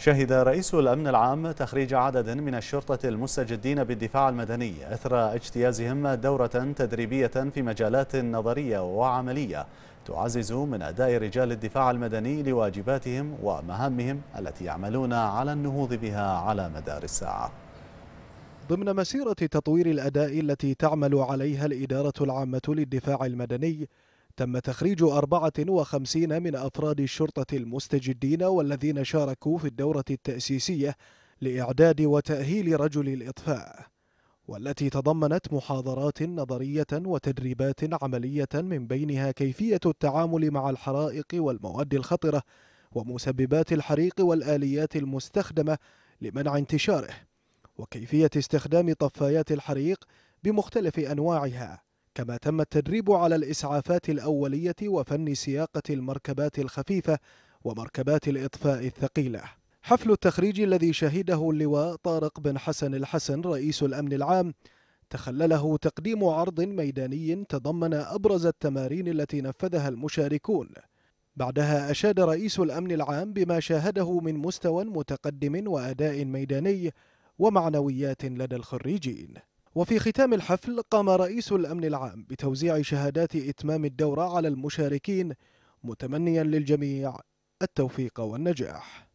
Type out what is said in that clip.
شهد رئيس الأمن العام تخريج عدد من الشرطة المستجدين بالدفاع المدني أثر اجتيازهم دورة تدريبية في مجالات نظرية وعملية تعزز من أداء رجال الدفاع المدني لواجباتهم ومهامهم التي يعملون على النهوض بها على مدار الساعة ضمن مسيرة تطوير الأداء التي تعمل عليها الإدارة العامة للدفاع المدني تم تخريج 54 من أفراد الشرطة المستجدين والذين شاركوا في الدورة التأسيسية لإعداد وتأهيل رجل الإطفاء والتي تضمنت محاضرات نظرية وتدريبات عملية من بينها كيفية التعامل مع الحرائق والمواد الخطرة ومسببات الحريق والآليات المستخدمة لمنع انتشاره وكيفية استخدام طفايات الحريق بمختلف أنواعها كما تم التدريب على الإسعافات الأولية وفن سياقة المركبات الخفيفة ومركبات الإطفاء الثقيلة حفل التخريج الذي شهده اللواء طارق بن حسن الحسن رئيس الأمن العام تخلله تقديم عرض ميداني تضمن أبرز التمارين التي نفذها المشاركون بعدها أشاد رئيس الأمن العام بما شاهده من مستوى متقدم وأداء ميداني ومعنويات لدى الخريجين وفي ختام الحفل قام رئيس الأمن العام بتوزيع شهادات إتمام الدورة على المشاركين متمنيا للجميع التوفيق والنجاح